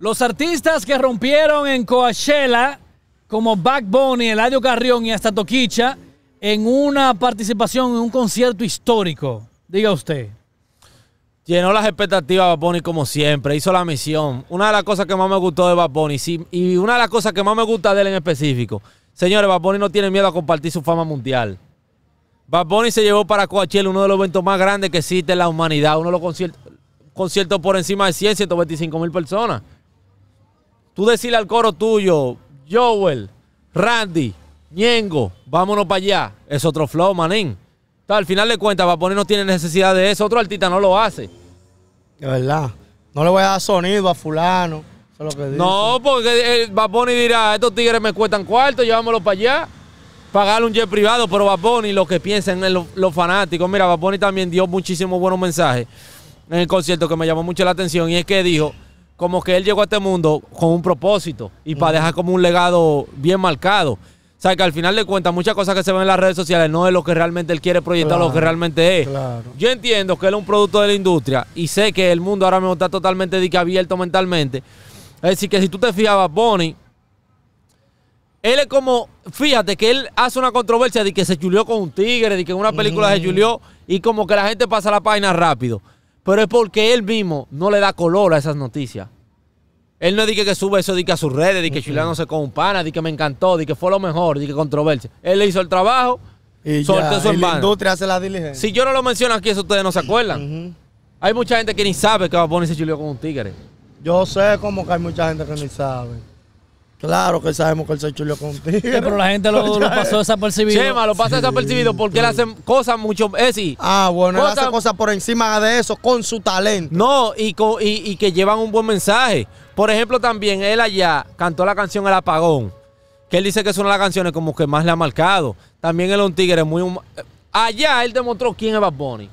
Los artistas que rompieron en Coachella, como Backbone y Eladio Carrión y hasta Toquicha, en una participación en un concierto histórico. Diga usted. Llenó las expectativas Bad Bunny como siempre, hizo la misión. Una de las cosas que más me gustó de Bad Bunny, y una de las cosas que más me gusta de él en específico. Señores, Bad Bunny no tiene miedo a compartir su fama mundial. Bad Bunny se llevó para Coachella uno de los eventos más grandes que existe en la humanidad, uno de los conciertos, conciertos por encima de 100, 125 mil personas tú decirle al coro tuyo, Joel, Randy, Ñengo, vámonos para allá, es otro flow, manín. al final de cuentas, Bunny no tiene necesidad de eso, otro artista no lo hace. De verdad. No le voy a dar sonido a fulano. No, porque el Baboni dirá, estos tigres me cuestan cuarto, llevámoslos para allá pagarle un jet privado, pero Baboni, lo que piensan los, los fanáticos, mira, Baboni también dio muchísimos buenos mensajes en el concierto que me llamó mucho la atención y es que dijo como que él llegó a este mundo con un propósito y para dejar como un legado bien marcado. O sea, que al final de cuentas, muchas cosas que se ven en las redes sociales no es lo que realmente él quiere proyectar, lo que realmente es. Yo entiendo que él es un producto de la industria y sé que el mundo ahora mismo está totalmente abierto mentalmente. Es decir, que si tú te fijabas, Bonnie, él es como, fíjate que él hace una controversia de que se chulió con un tigre, de que en una película se chulió y como que la gente pasa la página rápido. Pero es porque él mismo no le da color a esas noticias. Él no dice que sube eso, dice a sus redes, dice que no se pana, dice que me encantó, dice que fue lo mejor, dice que controversia. Él le hizo el trabajo, y su hermano. La industria hace la diligencia. Si yo no lo menciono aquí, eso ustedes no se acuerdan. Hay mucha gente que ni sabe que va a ponerse con un tigre. Yo sé como que hay mucha gente que ni sabe. Claro que sabemos que él se chuleó contigo. pero la gente lo, pasó desapercibido. Chema, lo pasa desapercibido porque él hace cosas mucho. Es eh, ah, bueno, cosas, él hace cosas por encima de eso con su talento. No, y, que llevan un buen mensaje. Por ejemplo, también él allá cantó la canción El Apagón, que él dice que es una de las canciones como que más le ha marcado. También el On un tigre muy. Allá él demostró quién es Bad Bunny.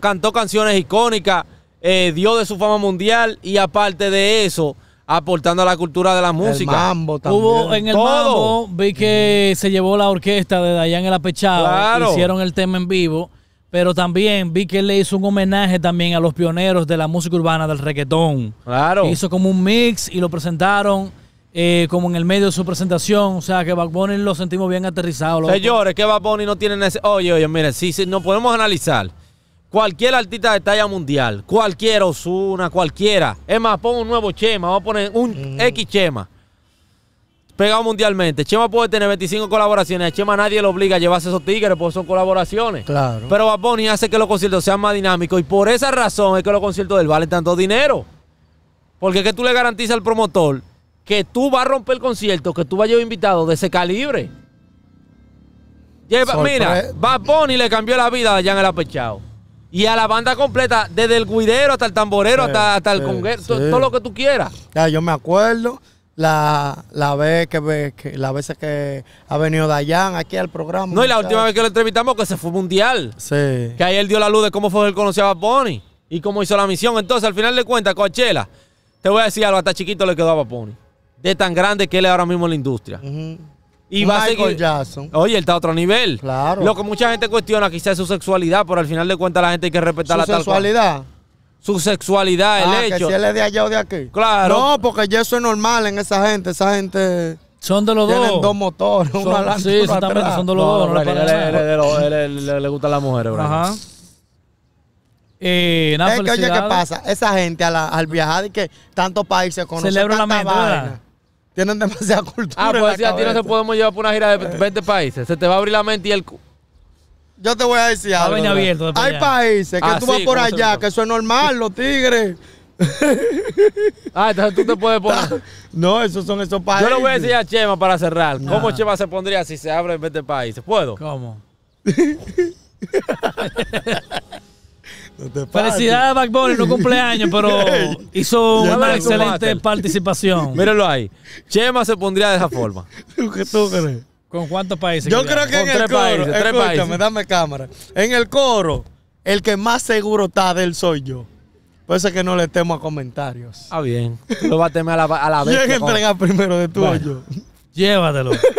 Cantó, canciones icónicas, eh, dio de su fama mundial y aparte de eso aportando a la cultura de la música. El mambo también. Hubo en el Todo. vi que se llevó la orquesta de Dayan El claro. hicieron el tema en vivo. Pero también vi que le hizo un homenaje también a los pioneros de la música urbana del reggaetón. Claro. Hizo como un mix y lo presentaron eh, como en el medio de su presentación. O sea, que Bad Bunny lo sentimos bien aterrizado. Señores, que Bad Bunny no tiene... Oye, oye, mire, si, si no podemos analizar. Cualquier artista de talla mundial, cualquier Osuna, cualquiera. Es más, pon un nuevo Chema, vamos a poner un mm. X Chema. Pegado mundialmente. Chema puede tener 25 colaboraciones. A Chema nadie lo obliga a llevarse esos tigres porque son colaboraciones. Claro. Pero Bad Bunny hace que los conciertos sean más dinámicos y por esa razón es que los conciertos del valen tanto dinero. Porque es que tú le garantizas al promotor que tú vas a romper el concierto, que tú vas a llevar invitados de ese calibre. mira, Bad Bunny le cambió la vida a Jan El Apechao. Y a la banda completa, desde el guidero hasta el tamborero, hasta, hasta, el conguero, todo, lo que tú quieras. Ya, yo me acuerdo la, vez que, la veces que ha venido Dayan aquí al programa. No, y la última vez que lo entrevistamos que se fue mundial. Sí. Que ahí él dio la luz de cómo fue que él conocía a Pony. y cómo hizo la misión. Entonces, al final de cuentas, Coachella, te voy a decir algo, hasta chiquito le quedó a De tan grande que él es ahora mismo en la industria. Y Michael Jackson. Oye, él está a otro nivel. Claro. Lo que mucha gente cuestiona quizás es su sexualidad, pero al final de cuentas la gente hay que respetar la tal sexualidad? Su sexualidad, ah, el hecho. que si él es de allá o de aquí. Claro. No, porque ya eso es normal en esa gente. Esa gente... Son de los dos. Tienen dos motores, Sí, exactamente, son de los dos. No, le, gustan las mujeres, bro. Ajá. Eh, es que, oye, ¿qué pasa? Esa gente al viajar y que tantos países conocen. Celebra la mente, tienen demasiada cultura. Ah, pues si a ti no se podemos llevar por una gira de 20 países. Se te va a abrir la mente y el. Yo te voy a decir algo. abierto Hay países que ah, tú vas por allá, que eso es normal, los tigres. ah, entonces tú te puedes poner. No, esos son esos países. Yo le voy a decir a Chema para cerrar. ¿Cómo Chema se pondría si se abre en 20 países? ¿Puedo? ¿Cómo? Felicidades Backbone no cumpleaños, pero hizo una excelente participación. Míralo ahí. Chema se pondría de esa forma. ¿Qué tú crees? ¿Con cuántos países? Yo creo que en tres el coro, países, tres escúchame, dame cámara. En el coro, el que más seguro está de él soy yo. Por eso es que no le temo a comentarios. Ah, bien. Lo va a temer a la, a la vez. Tienes que entregar primero de tú yo. Llévatelo.